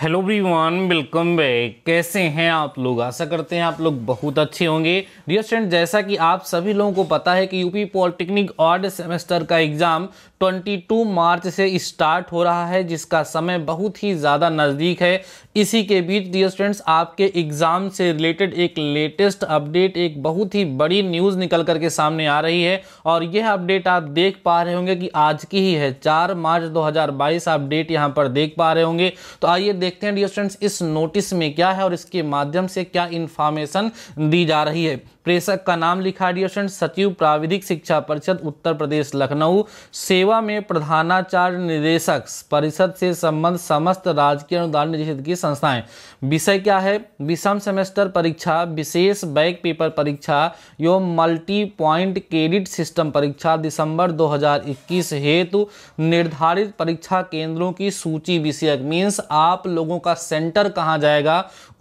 hello one welcome back कैसे हैं आप लोग आशा करते हैं आप लोग बहुत अच्छे होंगे डियर स्टूडेंट जैसा कि आप सभी लोगों को पता है कि यूपी पॉलिटेक्निक ऑर्ड सेमेस्टर का एग्ज़ाम 22 मार्च से स्टार्ट हो रहा है जिसका समय बहुत ही ज़्यादा नज़दीक है इसी के बीच डियर स्टूडेंट्स आपके एग्ज़ाम से रिलेटेड एक लेटेस्ट अपडेट एक बहुत ही बड़ी न्यूज़ निकल करके सामने आ रही है और यह अपडेट आप देख पा रहे होंगे कि आज की ही है चार मार्च दो अपडेट यहाँ पर देख पा रहे होंगे तो आइए देखते हैं डियर स्टूडेंट्स इस नोटिस में क्या है और इसके माध्यम से क्या इंफॉर्मेशन दी जा रही है प्रेषक का नाम लिखा डियर सचिव प्राविधिक शिक्षा परिषद उत्तर प्रदेश लखनऊ सेवा में प्रधानाचार्य निदेशक परिषद से संबंध समस्त राजकीय अनुदान निषेध की संस्थाएं विषय क्या है विषम सेमेस्टर परीक्षा विशेष बैक पेपर परीक्षा यो मल्टी पॉइंट क्रेडिट सिस्टम परीक्षा दिसंबर 2021 हेतु निर्धारित परीक्षा केंद्रों की सूची विषयक मीन्स आप लोगों का सेंटर कहाँ जाएगा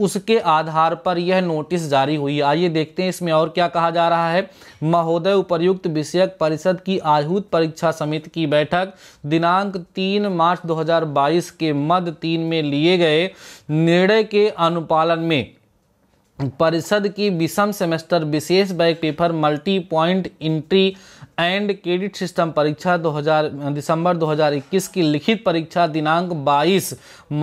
उसके आधार पर यह नोटिस जारी हुई आइए देखते हैं इसमें और क्या कहा जा रहा है महोदय उपयुक्त विषयक परिषद की आहूत परीक्षा समिति की बैठक दिनांक तीन मार्च 2022 के मध्य तीन में लिए गए निर्णय के अनुपालन में परिषद की विषम सेमेस्टर विशेष back paper multi point entry and credit system परीक्षा 2000 दिसंबर 2021 की लिखित परीक्षा दिनांक 22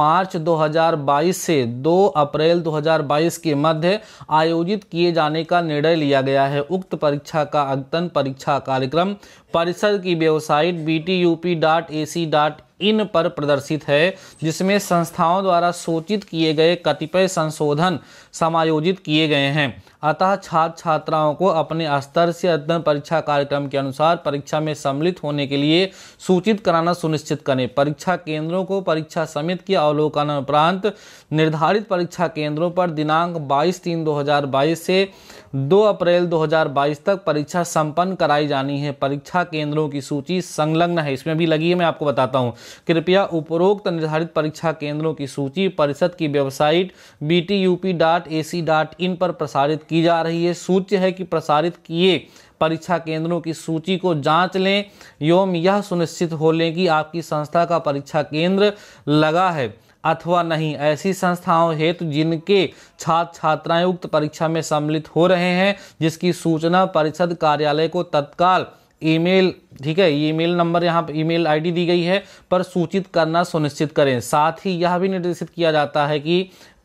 मार्च 2022 से 2 अप्रैल 2022 के मध्य आयोजित किए जाने का निर्णय लिया गया है उक्त परीक्षा का अद्यतन परीक्षा कार्यक्रम परिषद की website B T U P dot A C dot in पर प्रदर्शित है जिसमें संस्थाओं द्वारा सूचित किए गए कतिपय संशोधन समायोजित किए गए हैं अतः छात्र छात्राओं को अपने स्तर से अध्ययन परीक्षा कार्यक्रम के अनुसार परीक्षा में सम्मिलित होने के लिए सूचित कराना सुनिश्चित करें परीक्षा केंद्रों को परीक्षा समिति के अवलोकन उपरांत निर्धारित परीक्षा केंद्रों पर दिनांक 22 तीन 2022 से 2 अप्रैल 2022 तक परीक्षा संपन्न कराई जानी है परीक्षा केंद्रों की सूची संलग्न है इसमें भी लगी है मैं आपको बताता हूँ कृपया उपरोक्त निर्धारित परीक्षा केंद्रों की सूची परिषद की website B dot A C dot in पर प्रसारित की जा रही है सूच्य है कि प्रसारित किए परीक्षा केंद्रों की सूची को जांच लें एवं यह सुनिश्चित हो लें कि आपकी संस्था का परीक्षा केंद्र लगा है अथवा नहीं ऐसी संस्थाओं हेतु जिनके छात्र छात्राएं उक्त परीक्षा में सम्मिलित हो रहे हैं जिसकी सूचना परिषद कार्यालय को तत्काल ईमेल ठीक है ईमेल नंबर यहाँ पर ईमेल आईडी दी गई है पर सूचित करना सुनिश्चित करें साथ ही यह भी निर्देशित किया जाता है कि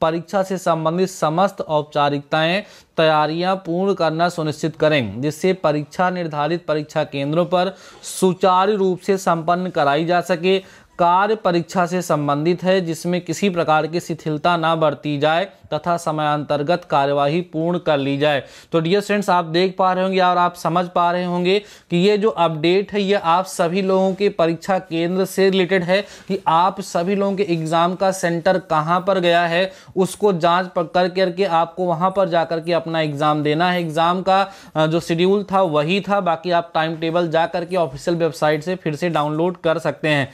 परीक्षा से संबंधित समस्त औपचारिकताएं तैयारियां पूर्ण करना सुनिश्चित करें जिससे परीक्षा निर्धारित परीक्षा केंद्रों पर सुचारू रूप से संपन्न कराई जा सके कार्य परीक्षा से संबंधित है जिसमें किसी प्रकार की शिथिलता ना बरती जाए तथा समयांतर्गत कार्यवाही पूर्ण कर ली जाए तो डियर फ्रेंड्स आप देख पा रहे होंगे और आप समझ पा रहे होंगे कि ये जो अपडेट है ये आप सभी लोगों के परीक्षा केंद्र से रिलेटेड है कि आप सभी लोगों के एग्ज़ाम का सेंटर कहाँ पर गया है उसको जाँच कर करके आपको वहाँ पर जा के अपना एग्ज़ाम देना है एग्ज़ाम का जो शेड्यूल था वही था बाकी आप टाइम टेबल जा करके ऑफिशियल वेबसाइट से फिर से डाउनलोड कर सकते हैं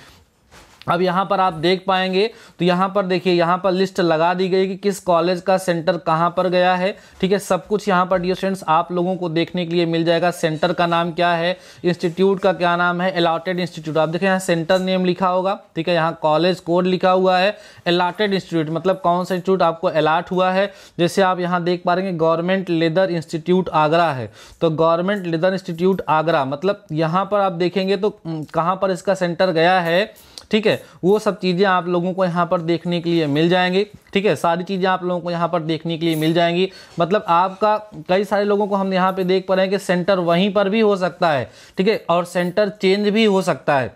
अब यहाँ पर आप देख पाएंगे तो यहाँ पर देखिए यहाँ पर लिस्ट लगा दी गई कि किस कॉलेज का सेंटर कहाँ पर गया है ठीक है सब कुछ यहाँ पर डियर स्टूडेंट्स आप लोगों को देखने के लिए मिल जाएगा सेंटर का नाम क्या है इंस्टीट्यूट का क्या नाम है अलाटेड इंस्टीट्यूट आप देखिए यहाँ सेंटर नेम लिखा होगा ठीक है यहाँ कॉलेज कोड लिखा हुआ है अलाटेड इंस्टीट्यूट मतलब कौन सा इंस्टीट्यूट आपको अलाट हुआ है जैसे आप यहाँ देख पा रहे हैं गवर्नमेंट लेदर इंस्टीट्यूट आगरा है तो गवर्नमेंट लेदर इंस्टीट्यूट आगरा मतलब यहाँ पर आप देखेंगे तो कहाँ पर इसका सेंटर गया है ठीक है वो सब चीज़ें आप लोगों को यहाँ पर देखने के लिए मिल जाएंगी ठीक है सारी चीज़ें आप लोगों को यहाँ पर देखने के लिए मिल जाएंगी मतलब आपका कई सारे लोगों को हम यहाँ पे देख पा रहे हैं कि सेंटर वहीं पर भी हो सकता है ठीक है और सेंटर चेंज भी हो सकता है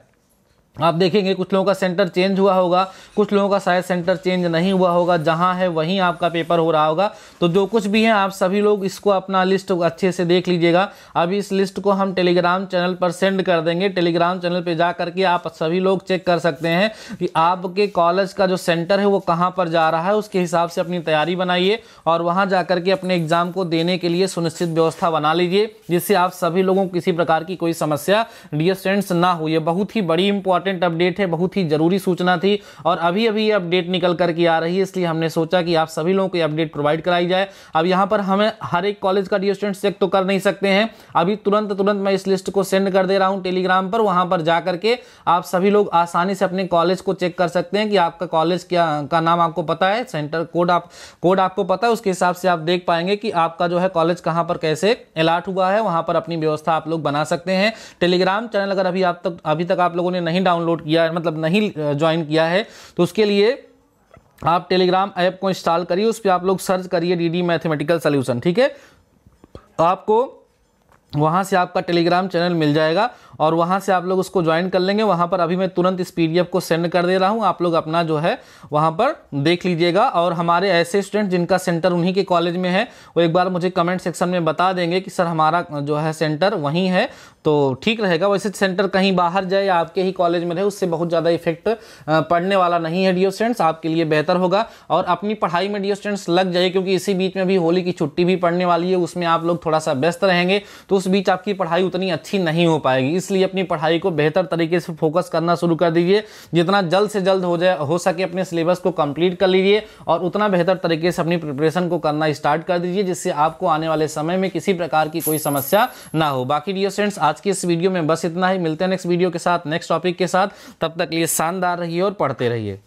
आप देखेंगे कुछ लोगों का सेंटर चेंज हुआ होगा कुछ लोगों का शायद सेंटर चेंज नहीं हुआ होगा जहां है वहीं आपका पेपर हो रहा होगा तो जो कुछ भी है आप सभी लोग इसको अपना लिस्ट अच्छे से देख लीजिएगा अभी इस लिस्ट को हम टेलीग्राम चैनल पर सेंड कर देंगे टेलीग्राम चैनल पर जा करके आप सभी लोग चेक कर सकते हैं कि आपके कॉलेज का जो सेंटर है वो कहाँ पर जा रहा है उसके हिसाब से अपनी तैयारी बनाइए और वहाँ जा के अपने एग्ज़ाम को देने के लिए सुनिश्चित व्यवस्था बना लीजिए जिससे आप सभी लोगों को किसी प्रकार की कोई समस्या डी ना हो ये बहुत ही बड़ी इंपॉर्टेंट इंपॉर्टेंट अपडेट है बहुत ही ज़रूरी सूचना थी और अभी अभी ये अपडेट निकल करके आ रही है इसलिए हमने सोचा कि आप सभी लोगों को ये अपडेट प्रोवाइड कराई जाए अब यहाँ पर हमें हर एक कॉलेज का डी स्टूडेंट चेक तो कर नहीं सकते हैं अभी तुरंत तुरंत मैं इस लिस्ट को सेंड कर दे रहा हूँ टेलीग्राम पर वहाँ पर जा करके आप सभी लोग आसानी से अपने कॉलेज को चेक कर सकते हैं कि आपका कॉलेज क्या का नाम आपको पता है सेंटर कोड आप कोड आपको पता है उसके हिसाब से आप देख पाएंगे कि आपका जो है कॉलेज कहाँ पर कैसे अलाट हुआ है वहाँ पर अपनी व्यवस्था आप लोग बना सकते हैं टेलीग्राम चैनल अगर अभी आप तक अभी तक आप लोगों ने नहीं डाउन डाउनलोड किया है मतलब नहीं ज्वाइन किया है तो उसके लिए आप टेलीग्राम ऐप को इंस्टॉल करिए उस पर आप लोग सर्च करिए डी डी मैथमेटिकल सोल्यूशन ठीक है आपको वहाँ से आपका टेलीग्राम चैनल मिल जाएगा और वहाँ से आप लोग उसको ज्वाइन कर लेंगे वहाँ पर अभी मैं तुरंत इस पीडीएफ को सेंड कर दे रहा हूँ आप लोग अपना जो है वहाँ पर देख लीजिएगा और हमारे ऐसे स्टूडेंट जिनका सेंटर उन्हीं के कॉलेज में है वो एक बार मुझे कमेंट सेक्शन में बता देंगे कि सर हमारा जो है सेंटर वहीं है तो ठीक रहेगा वैसे सेंटर कहीं बाहर जाए या आपके ही कॉलेज में रहे उससे बहुत ज़्यादा इफेक्ट पड़ने वाला नहीं है डियो स्टूडेंट्स आपके लिए बेहतर होगा और अपनी पढ़ाई में डियो स्टूडेंट्स लग जाइए क्योंकि इसी बीच में भी होली की छुट्टी भी पड़ने वाली है उसमें आप लोग थोड़ा सा व्यस्त रहेंगे तो उस बीच आपकी पढ़ाई उतनी अच्छी नहीं हो पाएगी इसलिए अपनी पढ़ाई को बेहतर तरीके से फोकस करना शुरू कर दीजिए जितना जल्द से जल्द हो जाए हो सके अपने सिलेबस को कंप्लीट कर लीजिए और उतना बेहतर तरीके से अपनी प्रिपरेशन को करना स्टार्ट कर दीजिए जिससे आपको आने वाले समय में किसी प्रकार की कोई समस्या ना हो बाकी डियो स्टूडेंट्स आज की इस वीडियो में बस इतना ही मिलते हैं नेक्स्ट वीडियो के साथ नेक्स्ट टॉपिक के साथ तब तक लिए शानदार रहिए और पढ़ते रहिए